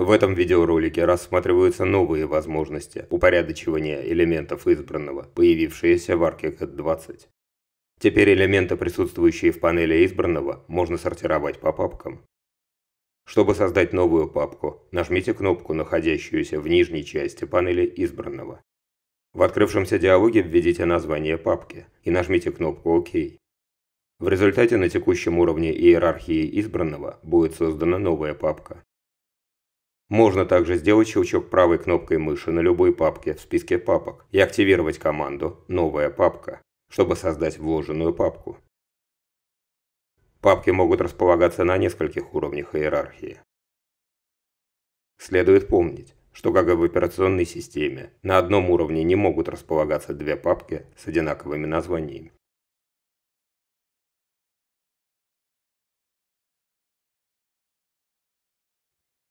В этом видеоролике рассматриваются новые возможности упорядочивания элементов избранного, появившиеся в ArchiCAD 20. Теперь элементы, присутствующие в панели избранного, можно сортировать по папкам. Чтобы создать новую папку, нажмите кнопку, находящуюся в нижней части панели избранного. В открывшемся диалоге введите название папки и нажмите кнопку «Ок». В результате на текущем уровне иерархии избранного будет создана новая папка. Можно также сделать щелчок правой кнопкой мыши на любой папке в списке папок и активировать команду «Новая папка», чтобы создать вложенную папку. Папки могут располагаться на нескольких уровнях иерархии. Следует помнить, что как и в операционной системе, на одном уровне не могут располагаться две папки с одинаковыми названиями.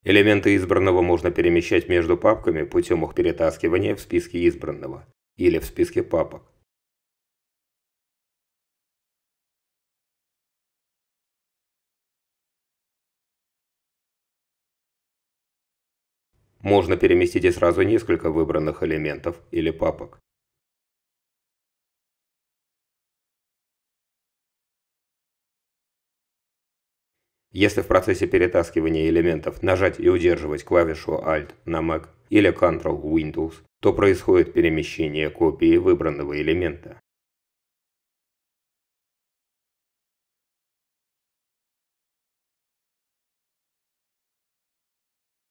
Элементы избранного можно перемещать между папками путем их перетаскивания в списке избранного или в списке папок. Можно переместить и сразу несколько выбранных элементов или папок. Если в процессе перетаскивания элементов нажать и удерживать клавишу Alt на Mac или Ctrl Windows, то происходит перемещение копии выбранного элемента.